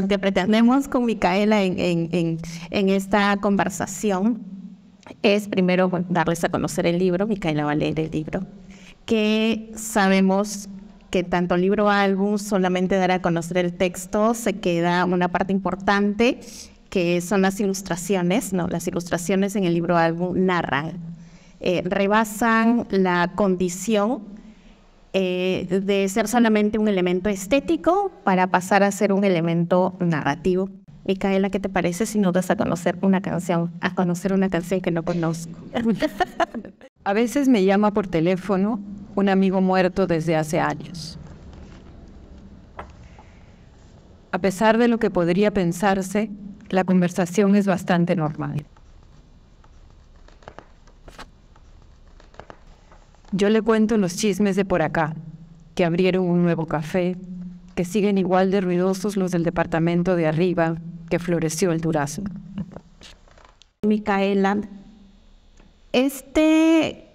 lo que pretendemos con Micaela en, esta conversación es primero darles a conocer el libro, Micaela va a leer el libro, que sabemos que tanto libro álbum solamente dar a conocer el texto, se queda una parte importante que son las ilustraciones, ¿no? Las ilustraciones en el libro álbum narran, eh, rebasan la condición eh, de ser solamente un elemento estético para pasar a ser un elemento narrativo. Micaela, ¿qué te parece si no das a conocer una canción, a conocer una canción que no conozco? a veces me llama por teléfono un amigo muerto desde hace años. A pesar de lo que podría pensarse, la conversación es bastante normal. Yo le cuento los chismes de por acá, que abrieron un nuevo café, que siguen igual de ruidosos los del departamento de arriba, que floreció el durazno. Micaela, este,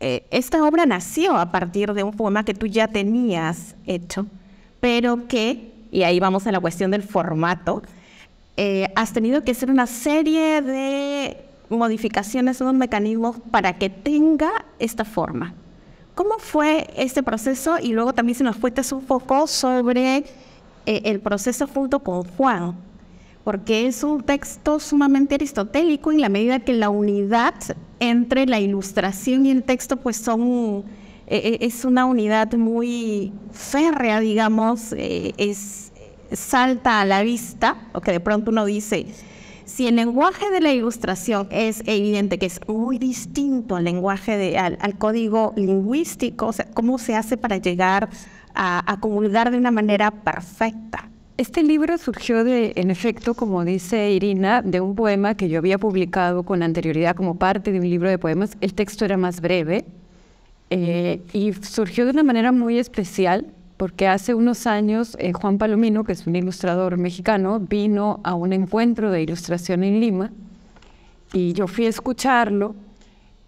eh, esta obra nació a partir de un poema que tú ya tenías hecho, pero que, y ahí vamos a la cuestión del formato, eh, has tenido que hacer una serie de modificaciones, unos mecanismos para que tenga esta forma. ¿Cómo fue este proceso? Y luego también se nos fuiste un poco sobre eh, el proceso junto con Juan, porque es un texto sumamente aristotélico en la medida que la unidad entre la ilustración y el texto pues son, eh, eh, es una unidad muy férrea, digamos, es, salta a la vista, o que de pronto uno dice, si el lenguaje de la ilustración es evidente que es muy distinto al lenguaje, al, código lingüístico, o sea, ¿cómo se hace para llegar a, acumular comulgar de una manera perfecta? Este libro surgió de, en efecto, como dice Irina, de un poema que yo había publicado con anterioridad como parte de un libro de poemas. El texto era más breve eh, y surgió de una manera muy especial porque hace unos años eh, Juan Palomino, que es un ilustrador mexicano, vino a un encuentro de ilustración en Lima y yo fui a escucharlo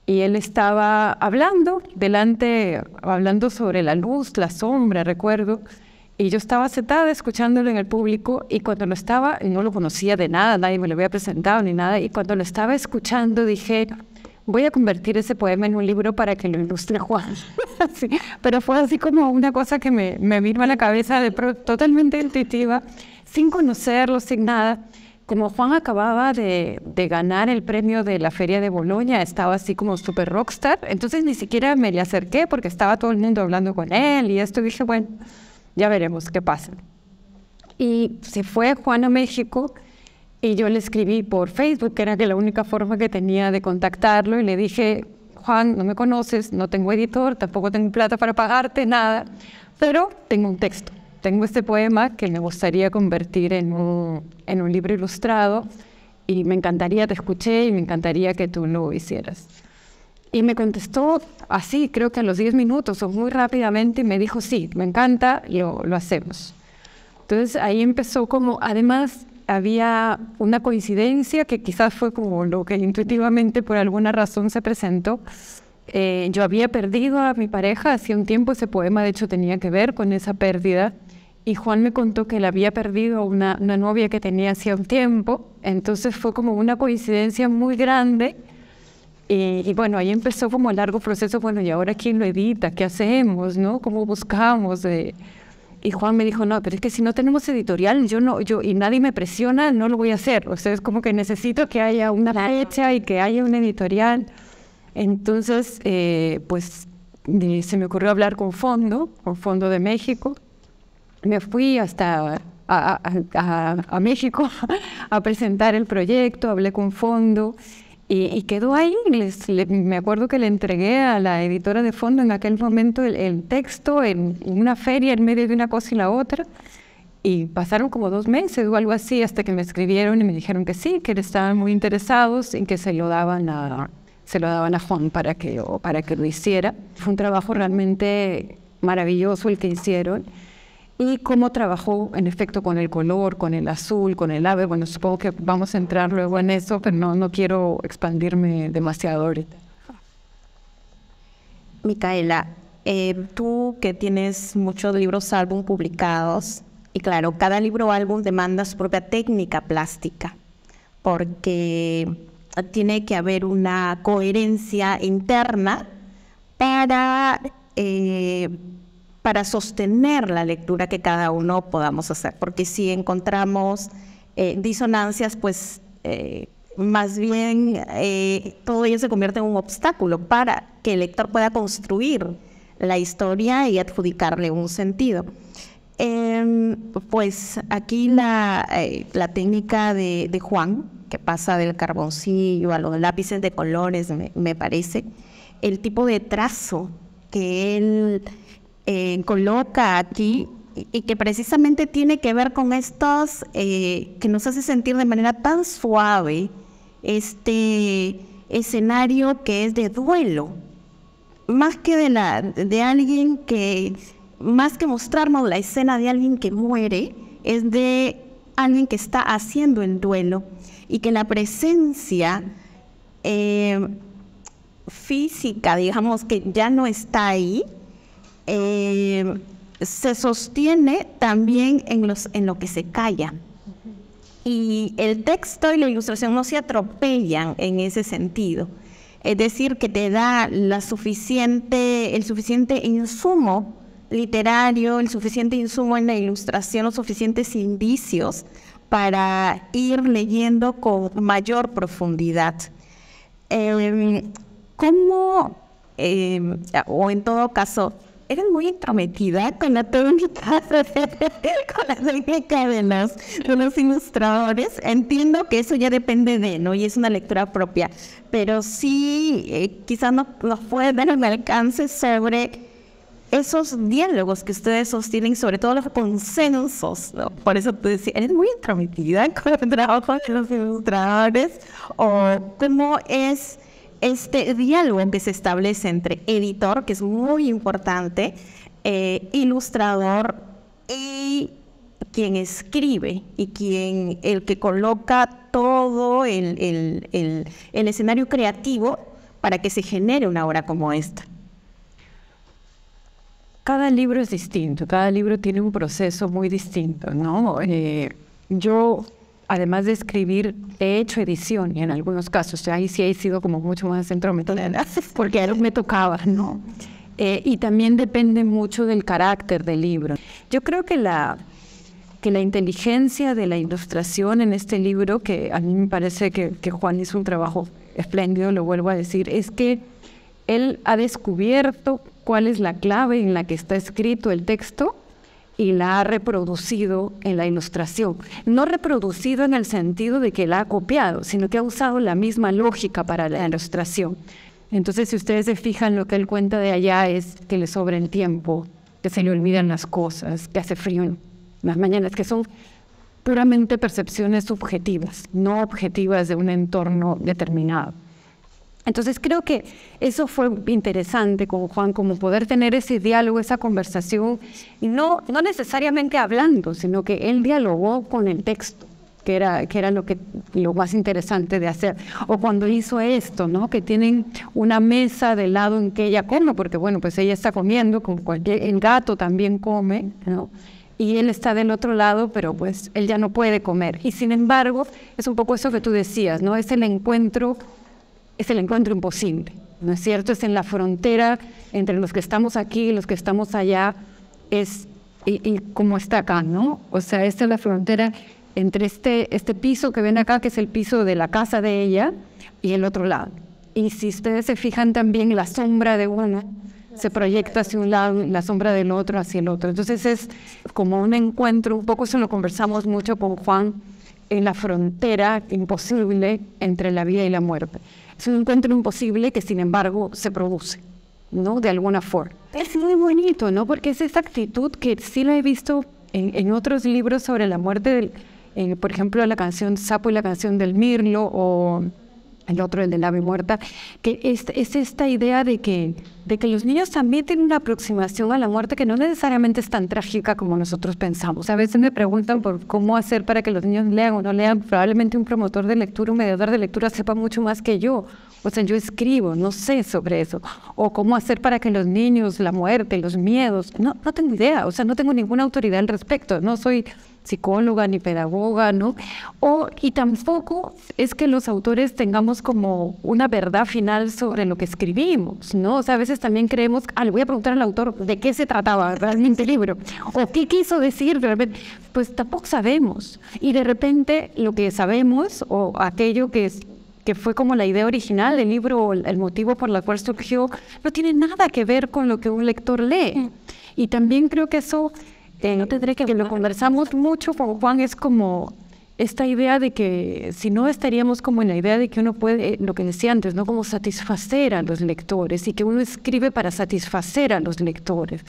y él estaba hablando delante, hablando sobre la luz, la sombra, recuerdo, y yo estaba sentada escuchándolo en el público y cuando lo estaba, no lo conocía de nada, nadie me lo había presentado ni nada, y cuando lo estaba escuchando dije, voy a convertir ese poema en un libro para que lo ilustre Juan. Pero fue así como una cosa que me, me vino a la cabeza de totalmente intuitiva, sin conocerlo, sin nada. Como Juan acababa de, de ganar el premio de la Feria de Boloña, estaba así como super rockstar, entonces ni siquiera me le acerqué porque estaba todo el mundo hablando con él y esto, dije, bueno, ya veremos qué pasa. Y se fue Juan a México y yo le escribí por Facebook, que era que la única forma que tenía de contactarlo, y le dije, Juan, no me conoces, no tengo editor, tampoco tengo plata para pagarte, nada, pero tengo un texto. Tengo este poema que me gustaría convertir en un, en un libro ilustrado y me encantaría, te escuché y me encantaría que tú lo hicieras. Y me contestó así, creo que a los 10 minutos o muy rápidamente, y me dijo, sí, me encanta, lo, lo hacemos. Entonces ahí empezó como, además, había una coincidencia que quizás fue como lo que intuitivamente por alguna razón se presentó. Eh, yo había perdido a mi pareja hacía un tiempo, ese poema de hecho tenía que ver con esa pérdida, y Juan me contó que él había perdido una, una novia que tenía hacía un tiempo, entonces fue como una coincidencia muy grande, y, bueno, ahí empezó como el largo proceso, bueno, ¿y ahora quién lo edita? ¿Qué hacemos? ¿no? ¿Cómo buscamos? Eh? Y Juan me dijo, no, pero es que si no tenemos editorial, yo no, yo, y nadie me presiona, no lo voy a hacer. O sea, es como que necesito que haya una fecha y que haya un editorial. Entonces, eh, pues se me ocurrió hablar con Fondo, con Fondo de México. Me fui hasta a, a México a presentar el proyecto, hablé con Fondo. Y, quedó ahí. Les, me acuerdo que le entregué a la editora de fondo en aquel momento el, texto en, una feria en medio de una cosa y la otra. Y pasaron como dos meses o algo así hasta que me escribieron y me dijeron que sí, que estaban muy interesados y que se lo daban a, se lo daban a Juan para que, para que lo hiciera. Fue un trabajo realmente maravilloso el que hicieron y cómo trabajó en efecto con el color, con el azul, con el ave. Bueno, supongo que vamos a entrar luego en eso, pero no, quiero expandirme demasiado ahorita. Micaela, eh, tú que tienes muchos libros álbum publicados, y claro, cada libro álbum demanda su propia técnica plástica, porque tiene que haber una coherencia interna para... Eh, para sostener la lectura que cada uno podamos hacer, porque si encontramos eh, disonancias, pues eh, más bien eh, todo ello se convierte en un obstáculo para que el lector pueda construir la historia y adjudicarle un sentido. Em, pues aquí la, la técnica de, Juan, que pasa del carboncillo a los lápices de colores, me parece, el tipo de trazo que él eh, coloca aquí y que precisamente tiene que ver con estos eh, que nos hace sentir de manera tan suave este escenario que es de duelo, más que de, la, de alguien que, más que mostrarnos la escena de alguien que muere, es de alguien que está haciendo el duelo y que la presencia eh, física, digamos, que ya no está ahí, eh, se sostiene también en, los, en lo que se calla. Y el texto y la ilustración no se atropellan en ese sentido. Es decir, que te da la suficiente, el suficiente insumo literario, el suficiente insumo en la ilustración, los suficientes indicios para ir leyendo con mayor profundidad. Em, ¿Cómo, em, o en todo caso, eres muy intrometida con la técnica, con la técnica de los, de los ilustradores. Entiendo que eso ya depende de, ¿no? Y es una lectura propia. Pero sí, eh, quizás nos no puede dar un alcance sobre esos diálogos que ustedes sostienen, sobre todo los consensos, ¿no? por eso tú decía, eres muy intrometida con el trabajo de los ilustradores, o cómo es este diálogo que se establece entre editor, que es muy importante, eh, ilustrador y quien escribe y quien el que coloca todo el, escenario creativo para que se genere una obra como esta cada libro es distinto, cada libro tiene un proceso muy distinto, ¿no? Eh, yo además de escribir, he hecho edición y en algunos casos. sea, ahí sí he sido como mucho más centrómetro, porque me tocaba, ¿no? Eh, y también depende mucho del carácter del libro. Yo creo que la, que la inteligencia de la ilustración en este libro, que a mí me parece que, que Juan hizo un trabajo espléndido, lo vuelvo a decir, es que él ha descubierto cuál es la clave en la que está escrito el texto y la ha reproducido en la ilustración. No reproducido en el sentido de que la ha copiado, sino que ha usado la misma lógica para la ilustración. Entonces, si ustedes se fijan, lo que él cuenta de allá es que le sobra el tiempo, que se le olvidan las cosas, que hace frío en las mañanas, que son puramente percepciones subjetivas, no objetivas de un entorno determinado. Entonces creo que eso fue interesante con Juan, como poder tener ese diálogo, esa conversación, y no, no necesariamente hablando, sino que él dialogó con el texto. Que era, que era lo, que, lo más interesante de hacer. O cuando hizo esto, ¿no? Que tienen una mesa del lado en que ella come, porque bueno, pues ella está comiendo, con cualquier, el gato también come, ¿no? y él está del otro lado, pero pues él ya no puede comer. Y sin embargo, es un poco eso que tú decías, ¿no? Es el encuentro es el encuentro imposible, ¿no es cierto? Es en la frontera entre los que estamos aquí y los que estamos allá, es y, como está acá, ¿no? O sea, esta es la frontera entre este, este piso que ven acá, que es el piso de la casa de ella, y el otro lado. Y si ustedes se fijan también, la sombra de una se proyecta hacia un lado, la sombra del otro hacia el otro. Entonces es como un encuentro, un poco eso lo conversamos mucho con Juan, en la frontera imposible entre la vida y la muerte. Es un encuentro imposible que sin embargo se produce, ¿no? De alguna forma. Es muy bonito, ¿no? Porque es esa actitud que sí la he visto en, otros libros sobre la muerte, del, eh, por ejemplo, la canción Sapo y la canción del Mirlo o el otro, el de ave muerta, que es, esta idea de que, de que los niños también tienen una aproximación a la muerte que no necesariamente es tan trágica como nosotros pensamos. A veces me preguntan por cómo hacer para que los niños lean o no lean. Probablemente un promotor de lectura, un mediador de lectura sepa mucho más que yo. O sea, yo escribo, no sé sobre eso. O cómo hacer para que los niños, la muerte, los miedos, no, no tengo idea. O sea, no tengo ninguna autoridad al respecto. No soy psicóloga ni pedagoga, ¿no? O, y tampoco es que los autores tengamos como una verdad final sobre lo que escribimos, ¿no? O sea, a veces también creemos, ah, le voy a preguntar al autor de qué se trataba realmente el libro, o qué quiso decir realmente. Pues tampoco sabemos. Y de repente lo que sabemos o aquello que es que fue como la idea original del libro, el motivo por el cual surgió, no tiene nada que ver con lo que un lector lee. Mm. Y también creo que eso este, no tendré que lo conversamos mucho Juan, es como esta idea de que si no estaríamos como en la idea de que uno puede, eh, lo que decía antes, ¿no? Como satisfacer a los lectores y que uno escribe para satisfacer a los lectores.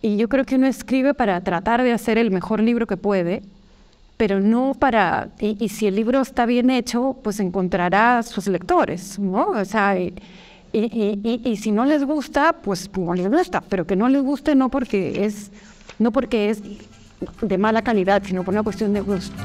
Y yo creo que uno escribe para tratar de hacer el mejor libro que puede, pero no para... Y, si el libro está bien hecho, pues encontrará a sus lectores, ¿no? O sea, y, y si no les gusta, pues, pues no les gusta, pero que no les guste no porque es no porque es de mala calidad, sino por una cuestión de gusto.